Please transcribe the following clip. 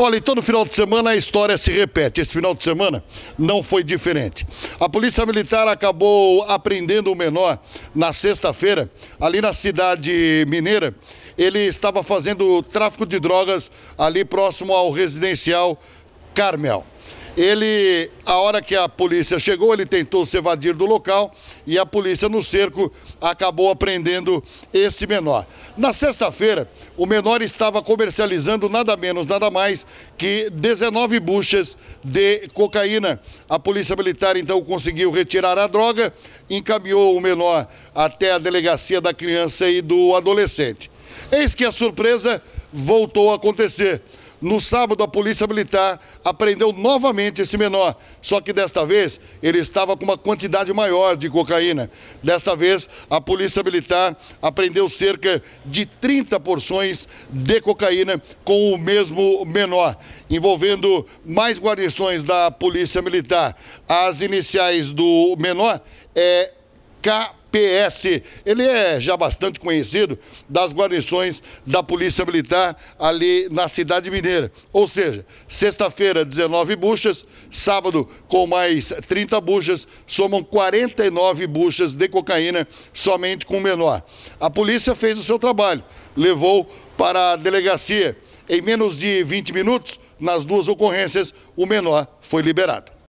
Olha, e todo final de semana a história se repete. Esse final de semana não foi diferente. A Polícia Militar acabou apreendendo o menor na sexta-feira, ali na cidade mineira. Ele estava fazendo tráfico de drogas ali próximo ao residencial Carmel. Ele, a hora que a polícia chegou, ele tentou se evadir do local e a polícia no cerco acabou apreendendo esse menor. Na sexta-feira, o menor estava comercializando nada menos, nada mais que 19 buchas de cocaína. A polícia militar então conseguiu retirar a droga, encaminhou o menor até a delegacia da criança e do adolescente. Eis que a surpresa voltou a acontecer. No sábado, a Polícia Militar apreendeu novamente esse menor, só que desta vez ele estava com uma quantidade maior de cocaína. Desta vez, a Polícia Militar apreendeu cerca de 30 porções de cocaína com o mesmo menor, envolvendo mais guarnições da Polícia Militar. As iniciais do menor é K PS. Ele é já bastante conhecido das guarnições da Polícia Militar ali na cidade mineira. Ou seja, sexta-feira 19 buchas, sábado com mais 30 buchas, somam 49 buchas de cocaína somente com o menor. A polícia fez o seu trabalho, levou para a delegacia. Em menos de 20 minutos, nas duas ocorrências, o menor foi liberado.